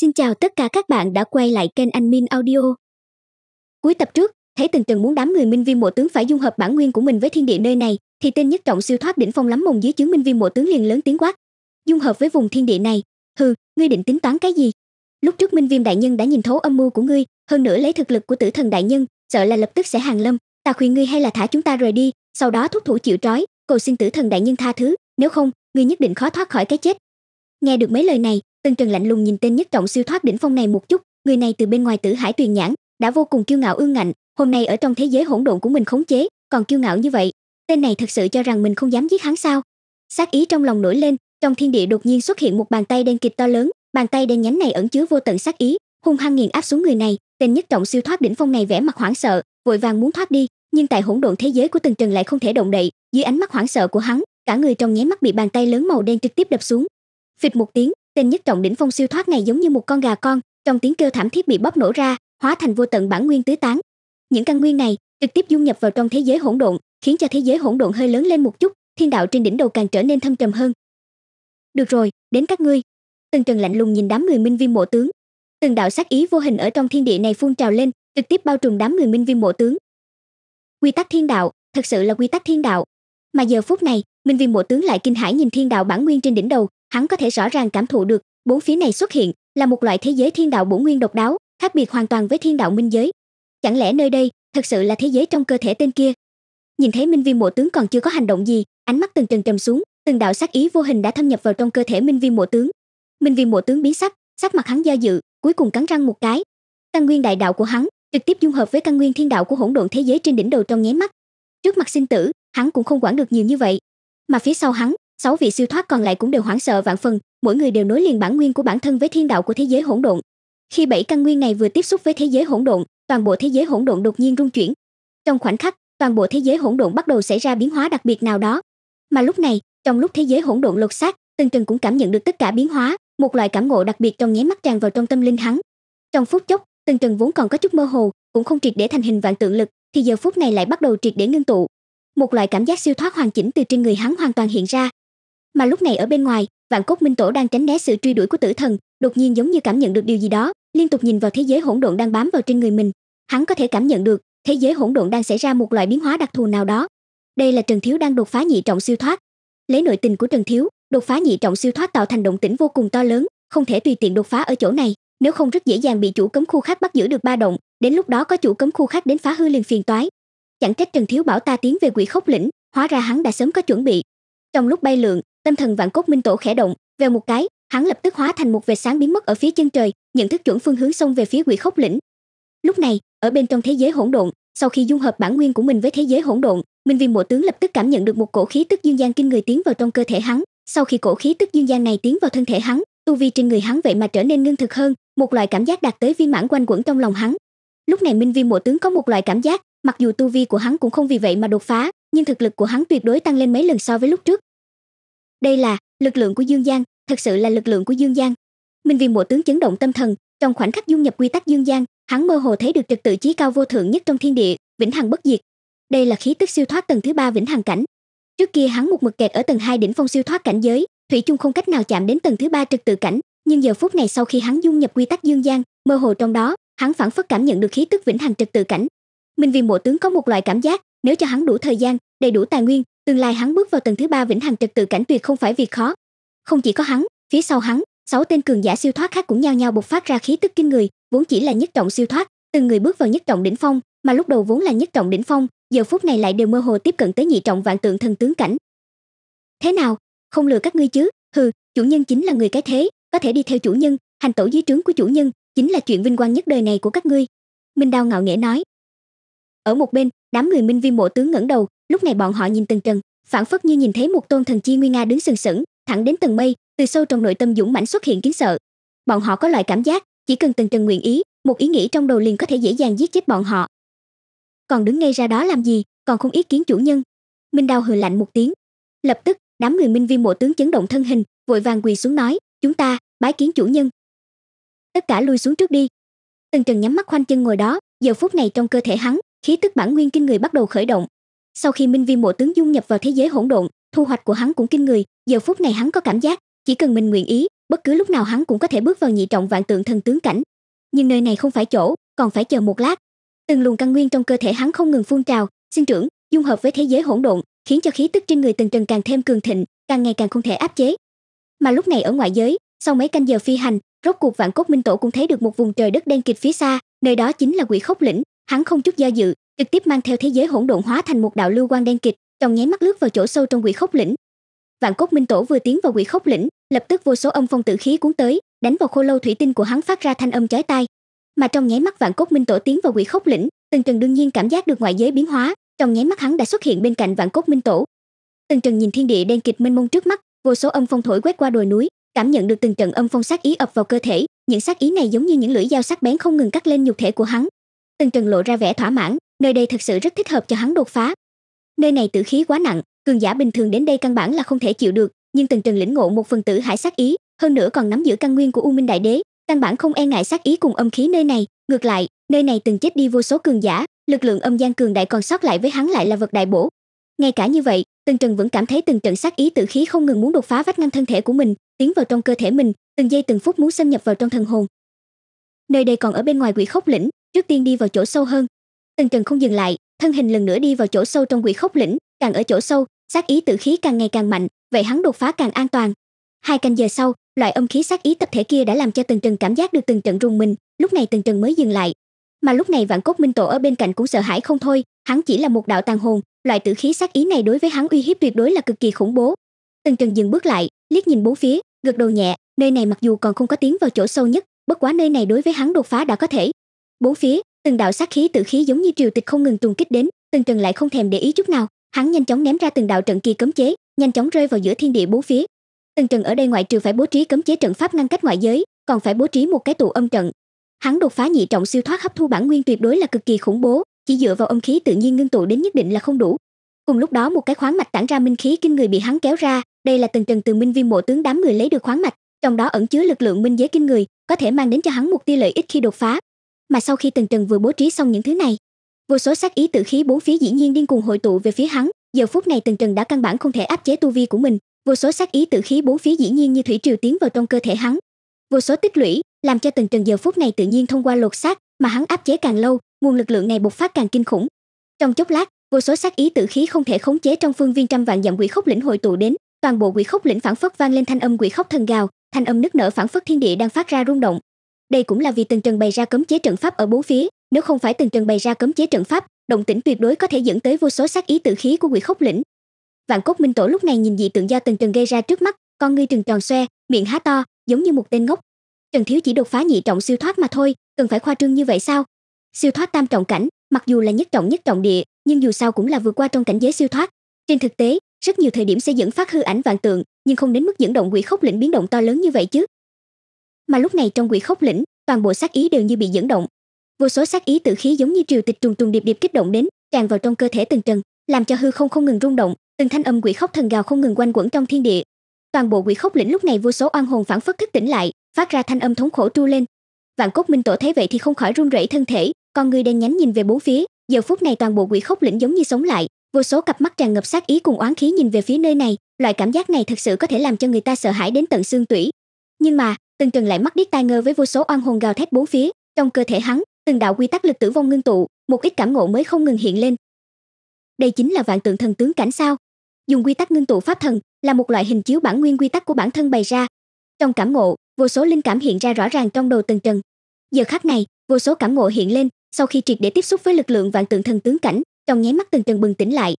Xin chào tất cả các bạn đã quay lại kênh Anh Min Audio. Cuối tập trước, thấy tình trần muốn đám người Minh viên Mộ Tướng phải dung hợp bản nguyên của mình với thiên địa nơi này, thì tên nhất trọng siêu thoát đỉnh phong lắm mồm dưới chứng Minh viên Mộ Tướng liền lớn tiếng quát: "Dung hợp với vùng thiên địa này, hừ, ngươi định tính toán cái gì?" Lúc trước Minh Viêm đại nhân đã nhìn thấu âm mưu của ngươi, hơn nữa lấy thực lực của Tử Thần đại nhân, sợ là lập tức sẽ hàng lâm, ta khuyên ngươi hay là thả chúng ta rời đi, sau đó thúc thủ chịu trói, cầu xin Tử Thần đại nhân tha thứ, nếu không, ngươi nhất định khó thoát khỏi cái chết. Nghe được mấy lời này, tân trần lạnh lùng nhìn tên nhất trọng siêu thoát đỉnh phong này một chút người này từ bên ngoài tử hải tuyền nhãn đã vô cùng kiêu ngạo ương ngạnh hôm nay ở trong thế giới hỗn độn của mình khống chế còn kiêu ngạo như vậy tên này thật sự cho rằng mình không dám giết hắn sao sát ý trong lòng nổi lên trong thiên địa đột nhiên xuất hiện một bàn tay đen kịt to lớn bàn tay đen nhánh này ẩn chứa vô tận sát ý hung hăng nghiền áp xuống người này tên nhất trọng siêu thoát đỉnh phong này vẻ mặt hoảng sợ vội vàng muốn thoát đi nhưng tại hỗn độn thế giới của tần trần lại không thể động đậy dưới ánh mắt hoảng sợ của hắn cả người trong nháy mắt bị bàn tay lớn màu đen trực tiếp đập xuống phịch một tiếng tên nhất trọng đỉnh phong siêu thoát này giống như một con gà con trong tiếng kêu thảm thiết bị bóp nổ ra hóa thành vô tận bản nguyên tứ tán những căn nguyên này trực tiếp dung nhập vào trong thế giới hỗn độn khiến cho thế giới hỗn độn hơi lớn lên một chút thiên đạo trên đỉnh đầu càng trở nên thâm trầm hơn được rồi đến các ngươi tần trần lạnh lùng nhìn đám người minh viêm mộ tướng từng đạo sát ý vô hình ở trong thiên địa này phun trào lên trực tiếp bao trùm đám người minh viêm mộ tướng quy tắc thiên đạo thật sự là quy tắc thiên đạo mà giờ phút này minh viêm mộ tướng lại kinh hãi nhìn thiên đạo bản nguyên trên đỉnh đầu hắn có thể rõ ràng cảm thụ được bốn phía này xuất hiện là một loại thế giới thiên đạo bổ nguyên độc đáo khác biệt hoàn toàn với thiên đạo minh giới chẳng lẽ nơi đây thật sự là thế giới trong cơ thể tên kia nhìn thấy minh viên mộ tướng còn chưa có hành động gì ánh mắt từng trần trầm xuống từng đạo sát ý vô hình đã thâm nhập vào trong cơ thể minh viên mộ tướng minh viên mộ tướng biến sắc sắc mặt hắn do dự cuối cùng cắn răng một cái căn nguyên đại đạo của hắn trực tiếp dung hợp với căn nguyên thiên đạo của hỗn độn thế giới trên đỉnh đầu trong nháy mắt trước mặt sinh tử hắn cũng không quản được nhiều như vậy mà phía sau hắn sáu vị siêu thoát còn lại cũng đều hoảng sợ vạn phần mỗi người đều nối liền bản nguyên của bản thân với thiên đạo của thế giới hỗn độn khi bảy căn nguyên này vừa tiếp xúc với thế giới hỗn độn toàn bộ thế giới hỗn độn đột nhiên rung chuyển trong khoảnh khắc toàn bộ thế giới hỗn độn bắt đầu xảy ra biến hóa đặc biệt nào đó mà lúc này trong lúc thế giới hỗn độn lột xác Tần trần cũng cảm nhận được tất cả biến hóa một loại cảm ngộ đặc biệt trong nháy mắt tràn vào trong tâm linh hắn trong phút chốc Tần trần vốn còn có chút mơ hồ cũng không triệt để thành hình vạn tượng lực thì giờ phút này lại bắt đầu triệt để ngưng tụ một loại cảm giác siêu thoát hoàn chỉnh từ trên người hắn hoàn toàn hiện ra mà lúc này ở bên ngoài vạn cốt minh tổ đang tránh né sự truy đuổi của tử thần đột nhiên giống như cảm nhận được điều gì đó liên tục nhìn vào thế giới hỗn độn đang bám vào trên người mình hắn có thể cảm nhận được thế giới hỗn độn đang xảy ra một loại biến hóa đặc thù nào đó đây là trần thiếu đang đột phá nhị trọng siêu thoát lấy nội tình của trần thiếu đột phá nhị trọng siêu thoát tạo thành động tĩnh vô cùng to lớn không thể tùy tiện đột phá ở chỗ này nếu không rất dễ dàng bị chủ cấm khu khác bắt giữ được ba động đến lúc đó có chủ cấm khu khác đến phá hư liền phiền toái chẳng trách trần thiếu bảo ta tiến về quỷ khốc lĩnh hóa ra hắn đã sớm có chuẩn bị trong lúc bay lượn tâm thần vạn cốt minh tổ khẽ động về một cái hắn lập tức hóa thành một vệt sáng biến mất ở phía chân trời nhận thức chuẩn phương hướng xông về phía quỷ khốc lĩnh lúc này ở bên trong thế giới hỗn độn sau khi dung hợp bản nguyên của mình với thế giới hỗn độn minh viên bộ tướng lập tức cảm nhận được một cổ khí tức dương gian kinh người tiến vào trong cơ thể hắn sau khi cổ khí tức dương gian này tiến vào thân thể hắn tu vi trên người hắn vậy mà trở nên ngưng thực hơn một loại cảm giác đạt tới viên mãn quanh quẩn trong lòng hắn lúc này minh viên bộ tướng có một loại cảm giác mặc dù tu vi của hắn cũng không vì vậy mà đột phá nhưng thực lực của hắn tuyệt đối tăng lên mấy lần so với lúc trước đây là lực lượng của dương gian thật sự là lực lượng của dương gian minh viên bộ tướng chấn động tâm thần trong khoảnh khắc dung nhập quy tắc dương gian hắn mơ hồ thấy được trật tự trí cao vô thượng nhất trong thiên địa vĩnh hằng bất diệt đây là khí tức siêu thoát tầng thứ ba vĩnh hằng cảnh trước kia hắn một mực kẹt ở tầng hai đỉnh phong siêu thoát cảnh giới thủy chung không cách nào chạm đến tầng thứ ba trật tự cảnh nhưng giờ phút này sau khi hắn dung nhập quy tắc dương gian mơ hồ trong đó hắn phản phất cảm nhận được khí tức vĩnh hằng trật tự cảnh minh viên bộ tướng có một loại cảm giác nếu cho hắn đủ thời gian đầy đủ tài nguyên tương lai hắn bước vào tầng thứ ba vĩnh hằng trật tự cảnh tuyệt không phải việc khó không chỉ có hắn phía sau hắn sáu tên cường giả siêu thoát khác cũng nhao nhao bộc phát ra khí tức kinh người vốn chỉ là nhất trọng siêu thoát từng người bước vào nhất trọng đỉnh phong mà lúc đầu vốn là nhất trọng đỉnh phong giờ phút này lại đều mơ hồ tiếp cận tới nhị trọng vạn tượng thần tướng cảnh thế nào không lừa các ngươi chứ hừ chủ nhân chính là người cái thế có thể đi theo chủ nhân hành tổ dưới trướng của chủ nhân chính là chuyện vinh quang nhất đời này của các ngươi minh đao ngạo nghễ nói ở một bên đám người minh vi mộ tướng ngẩng đầu lúc này bọn họ nhìn từng trần phản phất như nhìn thấy một tôn thần chi nguy nga đứng sừng sững thẳng đến tầng mây từ sâu trong nội tâm dũng mãnh xuất hiện kiến sợ bọn họ có loại cảm giác chỉ cần từng trần nguyện ý một ý nghĩ trong đầu liền có thể dễ dàng giết chết bọn họ còn đứng ngay ra đó làm gì còn không ý kiến chủ nhân minh đào hừ lạnh một tiếng lập tức đám người minh viên mộ tướng chấn động thân hình vội vàng quỳ xuống nói chúng ta bái kiến chủ nhân tất cả lui xuống trước đi từng trần nhắm mắt khoanh chân ngồi đó giờ phút này trong cơ thể hắn khí tức bản nguyên kinh người bắt đầu khởi động sau khi Minh viên Bộ Tướng dung nhập vào thế giới hỗn độn, thu hoạch của hắn cũng kinh người, giờ phút này hắn có cảm giác, chỉ cần mình nguyện ý, bất cứ lúc nào hắn cũng có thể bước vào nhị trọng vạn tượng thần tướng cảnh. Nhưng nơi này không phải chỗ, còn phải chờ một lát. Từng luồng căn nguyên trong cơ thể hắn không ngừng phun trào, sinh trưởng, dung hợp với thế giới hỗn độn, khiến cho khí tức trên người từng Trần càng thêm cường thịnh, càng ngày càng không thể áp chế. Mà lúc này ở ngoại giới, sau mấy canh giờ phi hành, rốt cuộc Vạn Cốt Minh Tổ cũng thấy được một vùng trời đất đen kịt phía xa, nơi đó chính là Quỷ Khốc lĩnh, hắn không chút do dự, trực tiếp mang theo thế giới hỗn độn hóa thành một đạo lưu quang đen kịch trong nháy mắt lướt vào chỗ sâu trong quỷ khốc lĩnh vạn cốt minh tổ vừa tiến vào quỷ khốc lĩnh lập tức vô số âm phong tử khí cuốn tới đánh vào khô lâu thủy tinh của hắn phát ra thanh âm chói tai mà trong nháy mắt vạn cốt minh tổ tiến vào quỷ khốc lĩnh tần trần đương nhiên cảm giác được ngoại giới biến hóa trong nháy mắt hắn đã xuất hiện bên cạnh vạn cốt minh tổ tần trần nhìn thiên địa đen kịt mênh mông trước mắt vô số âm phong thổi quét qua đồi núi cảm nhận được từng trận âm phong sát ý ập vào cơ thể những sát ý này giống như những lưỡi dao sắc bén không ngừng cắt lên nhục thể của hắn tần trần lộ ra vẻ thỏa mãn nơi đây thực sự rất thích hợp cho hắn đột phá nơi này tử khí quá nặng cường giả bình thường đến đây căn bản là không thể chịu được nhưng tần trần lĩnh ngộ một phần tử hải sát ý hơn nữa còn nắm giữ căn nguyên của u minh đại đế căn bản không e ngại sát ý cùng âm khí nơi này ngược lại nơi này từng chết đi vô số cường giả lực lượng âm gian cường đại còn sót lại với hắn lại là vật đại bổ ngay cả như vậy tần trần vẫn cảm thấy từng trận sát ý tử khí không ngừng muốn đột phá vách ngăn thân thể của mình tiến vào trong cơ thể mình từng giây từng phút muốn xâm nhập vào trong thần hồn nơi đây còn ở bên ngoài quỷ khốc lĩnh trước tiên đi vào chỗ sâu hơn Tần Trần không dừng lại, thân hình lần nữa đi vào chỗ sâu trong quỷ khốc lĩnh, càng ở chỗ sâu, sát ý tử khí càng ngày càng mạnh, vậy hắn đột phá càng an toàn. Hai canh giờ sau, loại âm khí sát ý tập thể kia đã làm cho Tần Trần cảm giác được từng trận rung mình, lúc này Tần Trần mới dừng lại. Mà lúc này Vạn Cốt Minh Tổ ở bên cạnh cũng sợ hãi không thôi, hắn chỉ là một đạo tàn hồn, loại tử khí sát ý này đối với hắn uy hiếp tuyệt đối là cực kỳ khủng bố. Tần Trần dừng bước lại, liếc nhìn bốn phía, gật đầu nhẹ, nơi này mặc dù còn không có tiến vào chỗ sâu nhất, bất quá nơi này đối với hắn đột phá đã có thể. Bốn phía, từng đạo sát khí tự khí giống như triều tịch không ngừng trùng kích đến tần trần lại không thèm để ý chút nào hắn nhanh chóng ném ra từng đạo trận kỳ cấm chế nhanh chóng rơi vào giữa thiên địa bốn phía tần trần ở đây ngoại trừ phải bố trí cấm chế trận pháp ngăn cách ngoại giới còn phải bố trí một cái tụ âm trận hắn đột phá nhị trọng siêu thoát hấp thu bản nguyên tuyệt đối là cực kỳ khủng bố chỉ dựa vào âm khí tự nhiên ngưng tụ đến nhất định là không đủ cùng lúc đó một cái khoáng mạch tản ra minh khí kinh người bị hắn kéo ra đây là tần trần từ minh viêm mộ tướng đám người lấy được khoáng mạch trong đó ẩn chứa lực lượng minh giới kinh người có thể mang đến cho hắn một tia lợi ích khi đột phá mà sau khi tần trần vừa bố trí xong những thứ này vô số sát ý tự khí bốn phía dĩ nhiên điên cuồng hội tụ về phía hắn giờ phút này tần trần đã căn bản không thể áp chế tu vi của mình vô số sát ý tự khí bốn phía dĩ nhiên như thủy triều tiến vào trong cơ thể hắn vô số tích lũy làm cho tần trần giờ phút này tự nhiên thông qua lột xác mà hắn áp chế càng lâu nguồn lực lượng này bộc phát càng kinh khủng trong chốc lát vô số sát ý tự khí không thể khống chế trong phương viên trăm vạn dặm quỷ khốc lĩnh hội tụ đến toàn bộ quỷ khốc lĩnh phản phất vang lên thanh âm quỷ khốc thần gào thanh âm nức nở phản phất thiên địa đang phát ra rung động đây cũng là vì Tần Trần bày ra cấm chế trận pháp ở bốn phía, nếu không phải Tần Trần bày ra cấm chế trận pháp, động tĩnh tuyệt đối có thể dẫn tới vô số sát ý tự khí của quỷ khốc lĩnh. Vạn Cốt Minh Tổ lúc này nhìn dị tượng do Tần Trần gây ra trước mắt, con ngươi trừng tròn xoe, miệng há to, giống như một tên ngốc. Trần Thiếu chỉ đột phá nhị trọng siêu thoát mà thôi, cần phải khoa trương như vậy sao? Siêu thoát tam trọng cảnh, mặc dù là nhất trọng nhất trọng địa, nhưng dù sao cũng là vượt qua trong cảnh giới siêu thoát. Trên thực tế, rất nhiều thời điểm sẽ dẫn phát hư ảnh vạn tượng, nhưng không đến mức dẫn động quỷ khốc lĩnh biến động to lớn như vậy chứ mà lúc này trong quỷ khốc lĩnh toàn bộ sát ý đều như bị dẫn động vô số sát ý tự khí giống như triều tịch trùng trùng điệp điệp kích động đến tràn vào trong cơ thể từng trần làm cho hư không không ngừng rung động từng thanh âm quỷ khốc thần gào không ngừng quanh quẩn trong thiên địa toàn bộ quỷ khốc lĩnh lúc này vô số oan hồn phản phất thức tỉnh lại phát ra thanh âm thống khổ tru lên vạn cốt minh tổ thấy vậy thì không khỏi run rẩy thân thể con người đen nhánh nhìn về bốn phía giờ phút này toàn bộ quỷ khốc lĩnh giống như sống lại vô số cặp mắt tràn ngập sát ý cùng oán khí nhìn về phía nơi này loại cảm giác này thực sự có thể làm cho người ta sợ hãi đến tận xương tủy nhưng mà từng trần lại mắt điếc tai ngơ với vô số oan hồn gào thét bốn phía trong cơ thể hắn từng đạo quy tắc lực tử vong ngưng tụ một ít cảm ngộ mới không ngừng hiện lên đây chính là vạn tượng thần tướng cảnh sao dùng quy tắc ngưng tụ pháp thần là một loại hình chiếu bản nguyên quy tắc của bản thân bày ra trong cảm ngộ vô số linh cảm hiện ra rõ ràng trong đầu tần trần giờ khắc này vô số cảm ngộ hiện lên sau khi triệt để tiếp xúc với lực lượng vạn tượng thần tướng cảnh trong nháy mắt tần trần bừng tỉnh lại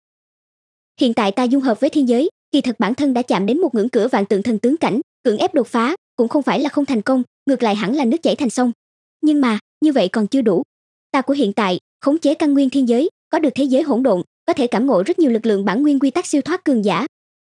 hiện tại ta dung hợp với thiên giới kỳ thật bản thân đã chạm đến một ngưỡng cửa vạn tượng thần tướng cảnh cưỡng ép đột phá cũng không phải là không thành công ngược lại hẳn là nước chảy thành sông nhưng mà như vậy còn chưa đủ ta của hiện tại khống chế căn nguyên thiên giới có được thế giới hỗn độn có thể cảm ngộ rất nhiều lực lượng bản nguyên quy tắc siêu thoát cường giả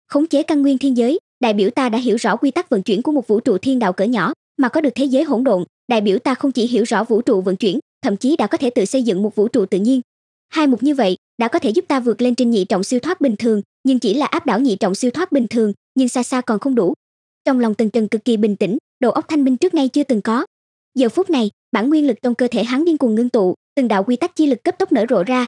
khống chế căn nguyên thiên giới đại biểu ta đã hiểu rõ quy tắc vận chuyển của một vũ trụ thiên đạo cỡ nhỏ mà có được thế giới hỗn độn đại biểu ta không chỉ hiểu rõ vũ trụ vận chuyển thậm chí đã có thể tự xây dựng một vũ trụ tự nhiên hai mục như vậy đã có thể giúp ta vượt lên trên nhị trọng siêu thoát bình thường nhưng chỉ là áp đảo nhị trọng siêu thoát bình thường nhưng xa xa còn không đủ trong lòng Tần Trần cực kỳ bình tĩnh, đầu óc thanh minh trước nay chưa từng có. Giờ phút này, bản nguyên lực trong cơ thể hắn điên cuồng ngưng tụ, từng đạo quy tắc chi lực cấp tốc nở rộ ra.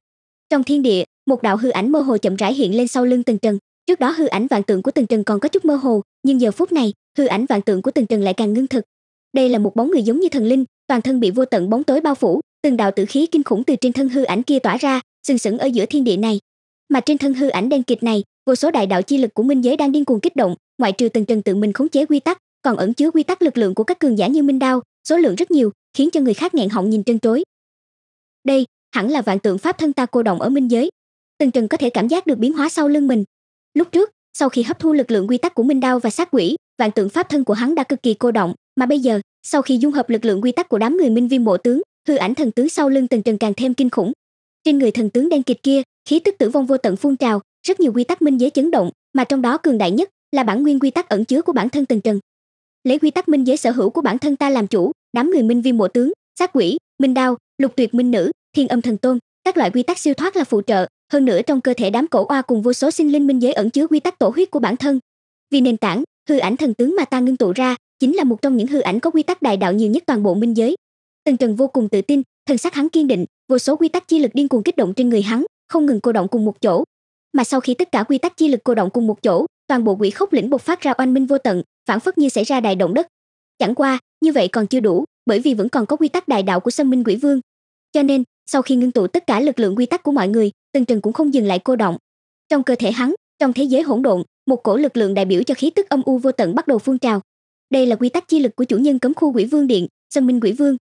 Trong thiên địa, một đạo hư ảnh mơ hồ chậm rãi hiện lên sau lưng Tần Trần. Trước đó hư ảnh vạn tượng của Tần Trần còn có chút mơ hồ, nhưng giờ phút này, hư ảnh vạn tượng của Tần Trần lại càng ngưng thực. Đây là một bóng người giống như thần linh, toàn thân bị vô tận bóng tối bao phủ, từng đạo tử khí kinh khủng từ trên thân hư ảnh kia tỏa ra, sừng sững ở giữa thiên địa này. Mà trên thân hư ảnh đen kịt này, vô số đại đạo chi lực của minh giới đang điên cuồng kích động, ngoại trừ tần trần tự mình khống chế quy tắc còn ẩn chứa quy tắc lực lượng của các cường giả như minh đao số lượng rất nhiều khiến cho người khác nghẹn họng nhìn trân trối đây hẳn là vạn tượng pháp thân ta cô động ở minh giới tần trần có thể cảm giác được biến hóa sau lưng mình lúc trước sau khi hấp thu lực lượng quy tắc của minh đao và sát quỷ vạn tượng pháp thân của hắn đã cực kỳ cô động mà bây giờ sau khi dung hợp lực lượng quy tắc của đám người minh viêm bộ tướng hư ảnh thần tướng sau lưng tần trần càng thêm kinh khủng trên người thần tướng đen kịt kia khí tức tử vong vô tận phun trào rất nhiều quy tắc minh giới chấn động mà trong đó cường đại nhất là bản nguyên quy tắc ẩn chứa của bản thân từng trần lấy quy tắc minh giới sở hữu của bản thân ta làm chủ đám người minh viêm mộ tướng sát quỷ minh đao lục tuyệt minh nữ thiên âm thần tôn các loại quy tắc siêu thoát là phụ trợ hơn nữa trong cơ thể đám cổ oa cùng vô số sinh linh minh giới ẩn chứa quy tắc tổ huyết của bản thân vì nền tảng hư ảnh thần tướng mà ta ngưng tụ ra chính là một trong những hư ảnh có quy tắc đại đạo nhiều nhất toàn bộ minh giới tần trần vô cùng tự tin thần sắc hắn kiên định vô số quy tắc chi lực điên cuồng kích động trên người hắn không ngừng cô động cùng một chỗ mà sau khi tất cả quy tắc chi lực cô động cùng một chỗ toàn bộ quỷ khốc lĩnh bộc phát ra oanh minh vô tận, phản phất như xảy ra đại động đất. Chẳng qua, như vậy còn chưa đủ, bởi vì vẫn còn có quy tắc đại đạo của Sâm Minh Quỷ Vương. Cho nên, sau khi ngưng tụ tất cả lực lượng quy tắc của mọi người, Tần Trần cũng không dừng lại cô động. Trong cơ thể hắn, trong thế giới hỗn độn, một cổ lực lượng đại biểu cho khí tức âm u vô tận bắt đầu phun trào. Đây là quy tắc chi lực của chủ nhân cấm khu Quỷ Vương Điện, Sâm Minh Quỷ Vương.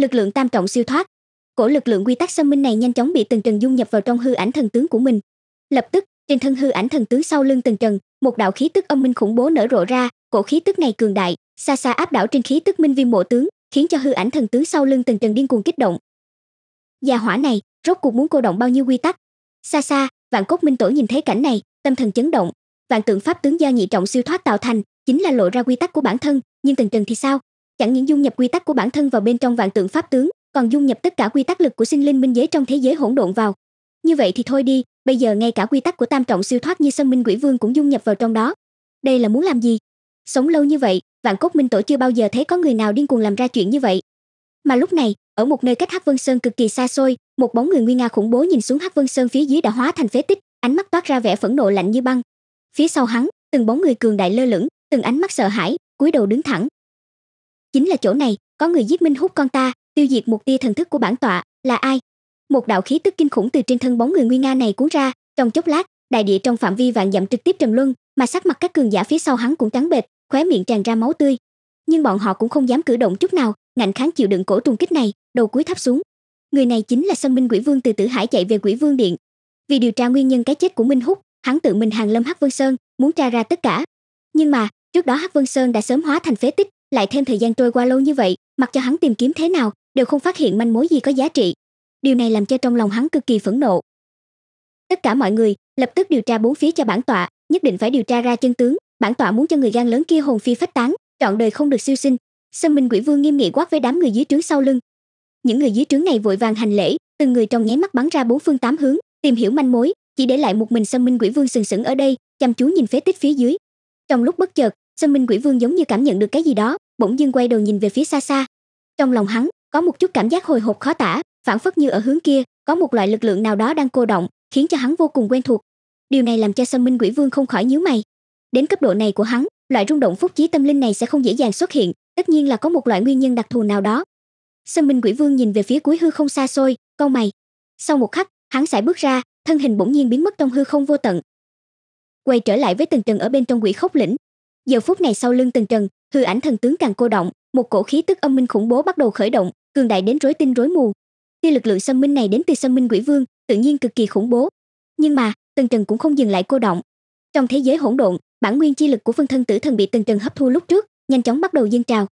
Lực lượng tam trọng siêu thoát. Cổ lực lượng quy tắc Sâm Minh này nhanh chóng bị Tần Trần dung nhập vào trong hư ảnh thần tướng của mình. Lập tức, trên thân hư ảnh thần tướng sau lưng Tần Trần một đạo khí tức âm minh khủng bố nở rộ ra cổ khí tức này cường đại xa xa áp đảo trên khí tức minh viêm mộ tướng khiến cho hư ảnh thần tướng sau lưng từng trần điên cuồng kích động gia hỏa này rốt cuộc muốn cô động bao nhiêu quy tắc xa xa vạn cốt minh tổ nhìn thấy cảnh này tâm thần chấn động vạn tượng pháp tướng gia nhị trọng siêu thoát tạo thành chính là lộ ra quy tắc của bản thân nhưng từng trần thì sao chẳng những dung nhập quy tắc của bản thân vào bên trong vạn tượng pháp tướng còn dung nhập tất cả quy tắc lực của sinh linh minh giới trong thế giới hỗn độn vào như vậy thì thôi đi, bây giờ ngay cả quy tắc của tam trọng siêu thoát như Sơn Minh Quỷ Vương cũng dung nhập vào trong đó. Đây là muốn làm gì? Sống lâu như vậy, Vạn Cốt Minh Tổ chưa bao giờ thấy có người nào điên cuồng làm ra chuyện như vậy. Mà lúc này, ở một nơi cách Hắc Vân Sơn cực kỳ xa xôi, một bóng người nguy nga khủng bố nhìn xuống Hắc Vân Sơn phía dưới đã hóa thành phế tích, ánh mắt toát ra vẻ phẫn nộ lạnh như băng. Phía sau hắn, từng bóng người cường đại lơ lửng, từng ánh mắt sợ hãi, cúi đầu đứng thẳng. Chính là chỗ này, có người giết Minh Hút con ta, tiêu diệt một tia thần thức của bản tọa, là ai? một đạo khí tức kinh khủng từ trên thân bóng người nguy nga này cuốn ra trong chốc lát đại địa trong phạm vi vạn dặm trực tiếp trầm luân mà sắc mặt các cường giả phía sau hắn cũng trắng bệch khóe miệng tràn ra máu tươi nhưng bọn họ cũng không dám cử động chút nào ngạnh kháng chịu đựng cổ trùng kích này đầu cúi thấp xuống người này chính là sâm minh quỷ vương từ tử hải chạy về quỷ vương điện vì điều tra nguyên nhân cái chết của minh húc hắn tự mình hàng lâm hắc vân sơn muốn tra ra tất cả nhưng mà trước đó hắc vân sơn đã sớm hóa thành phế tích lại thêm thời gian trôi qua lâu như vậy mặc cho hắn tìm kiếm thế nào đều không phát hiện manh mối gì có giá trị điều này làm cho trong lòng hắn cực kỳ phẫn nộ tất cả mọi người lập tức điều tra bốn phía cho bản tọa nhất định phải điều tra ra chân tướng bản tọa muốn cho người gan lớn kia hồn phi phách tán trọn đời không được siêu sinh sâm minh quỷ vương nghiêm nghị quát với đám người dưới trướng sau lưng những người dưới trướng này vội vàng hành lễ từng người trong nháy mắt bắn ra bốn phương tám hướng tìm hiểu manh mối chỉ để lại một mình sâm minh quỷ vương sừng sững ở đây chăm chú nhìn phế tích phía dưới trong lúc bất chợt sâm minh quỷ vương giống như cảm nhận được cái gì đó bỗng dưng quay đầu nhìn về phía xa xa trong lòng hắn có một chút cảm giác hồi hộp khó tả phản phất như ở hướng kia có một loại lực lượng nào đó đang cô động khiến cho hắn vô cùng quen thuộc điều này làm cho sâm minh quỷ vương không khỏi nhíu mày đến cấp độ này của hắn loại rung động phúc chí tâm linh này sẽ không dễ dàng xuất hiện tất nhiên là có một loại nguyên nhân đặc thù nào đó sâm minh quỷ vương nhìn về phía cuối hư không xa xôi câu mày sau một khắc hắn sải bước ra thân hình bỗng nhiên biến mất trong hư không vô tận quay trở lại với từng trần ở bên trong quỷ khốc lĩnh giờ phút này sau lưng từng trần hư ảnh thần tướng càng cô động một cổ khí tức âm minh khủng bố bắt đầu khởi động cường đại đến rối tinh rối mù tuy lực lượng xâm minh này đến từ xâm minh quỷ vương tự nhiên cực kỳ khủng bố nhưng mà tần trần cũng không dừng lại cô động trong thế giới hỗn độn bản nguyên chi lực của phân thân tử thần bị tần trần hấp thu lúc trước nhanh chóng bắt đầu dâng trào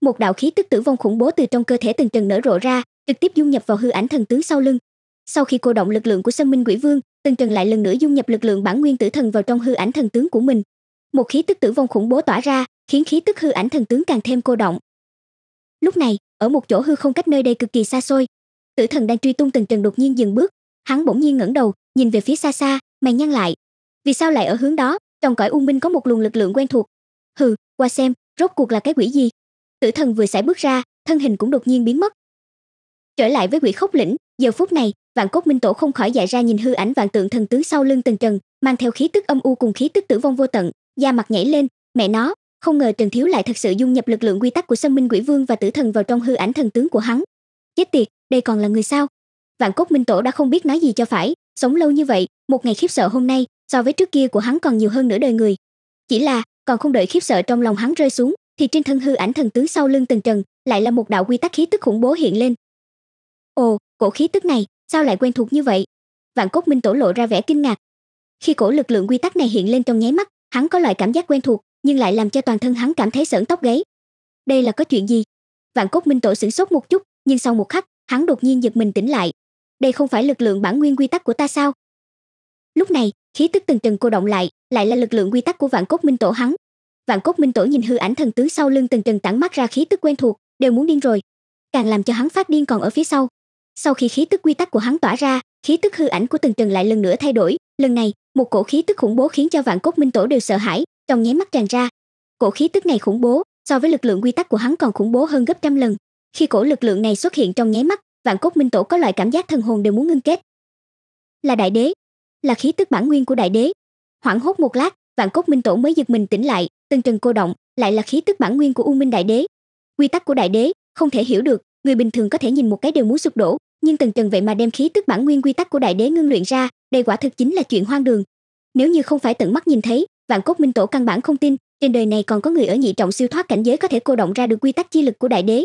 một đạo khí tức tử vong khủng bố từ trong cơ thể tần trần nở rộ ra trực tiếp dung nhập vào hư ảnh thần tướng sau lưng sau khi cô động lực lượng của sâm minh quỷ vương tần trần lại lần nữa dung nhập lực lượng bản nguyên tử thần vào trong hư ảnh thần tướng của mình một khí tức tử vong khủng bố tỏa ra khiến khí tức hư ảnh thần tướng càng thêm cô động lúc này ở một chỗ hư không cách nơi đây cực kỳ xa xôi tử thần đang truy tung từng trần đột nhiên dừng bước hắn bỗng nhiên ngẩng đầu nhìn về phía xa xa mày nhăn lại vì sao lại ở hướng đó trong cõi u minh có một luồng lực lượng quen thuộc hừ qua xem rốt cuộc là cái quỷ gì tử thần vừa sải bước ra thân hình cũng đột nhiên biến mất trở lại với quỷ khốc lĩnh giờ phút này vạn cốt minh tổ không khỏi dại ra nhìn hư ảnh vạn tượng thần tướng sau lưng từng trần mang theo khí tức âm u cùng khí tức tử vong vô tận da mặt nhảy lên mẹ nó không ngờ trần thiếu lại thật sự dung nhập lực lượng quy tắc của sân minh quỷ vương và tử thần vào trong hư ảnh thần tướng của hắn chết tiệt đây còn là người sao vạn cốt minh tổ đã không biết nói gì cho phải sống lâu như vậy một ngày khiếp sợ hôm nay so với trước kia của hắn còn nhiều hơn nửa đời người chỉ là còn không đợi khiếp sợ trong lòng hắn rơi xuống thì trên thân hư ảnh thần tướng sau lưng tần trần lại là một đạo quy tắc khí tức khủng bố hiện lên ồ cổ khí tức này sao lại quen thuộc như vậy vạn cốt minh tổ lộ ra vẻ kinh ngạc khi cổ lực lượng quy tắc này hiện lên trong nháy mắt hắn có loại cảm giác quen thuộc nhưng lại làm cho toàn thân hắn cảm thấy sởn tóc gáy đây là có chuyện gì vạn cốt minh tổ sửng sốt một chút nhưng sau một khắc hắn đột nhiên giật mình tỉnh lại đây không phải lực lượng bản nguyên quy tắc của ta sao lúc này khí tức từng trần cô động lại lại là lực lượng quy tắc của vạn cốt minh tổ hắn vạn cốt minh tổ nhìn hư ảnh thần tướng sau lưng từng trần tản mắt ra khí tức quen thuộc đều muốn điên rồi càng làm cho hắn phát điên còn ở phía sau sau khi khí tức quy tắc của hắn tỏa ra khí tức hư ảnh của từng trần lại lần nữa thay đổi lần này một cổ khí tức khủng bố khiến cho vạn cốt minh tổ đều sợ hãi trong nháy mắt tràn ra cổ khí tức này khủng bố so với lực lượng quy tắc của hắn còn khủng bố hơn gấp trăm lần khi cổ lực lượng này xuất hiện trong nháy mắt vạn cốt minh tổ có loại cảm giác thân hồn đều muốn ngưng kết là đại đế là khí tức bản nguyên của đại đế hoảng hốt một lát vạn cốt minh tổ mới giật mình tỉnh lại từng trần cô động lại là khí tức bản nguyên của u minh đại đế quy tắc của đại đế không thể hiểu được người bình thường có thể nhìn một cái đều muốn sụp đổ nhưng từng trần vậy mà đem khí tức bản nguyên quy tắc của đại đế ngưng luyện ra đây quả thực chính là chuyện hoang đường nếu như không phải tận mắt nhìn thấy vạn cốt minh tổ căn bản không tin trên đời này còn có người ở nhị trọng siêu thoát cảnh giới có thể cô động ra được quy tắc chi lực của đại đế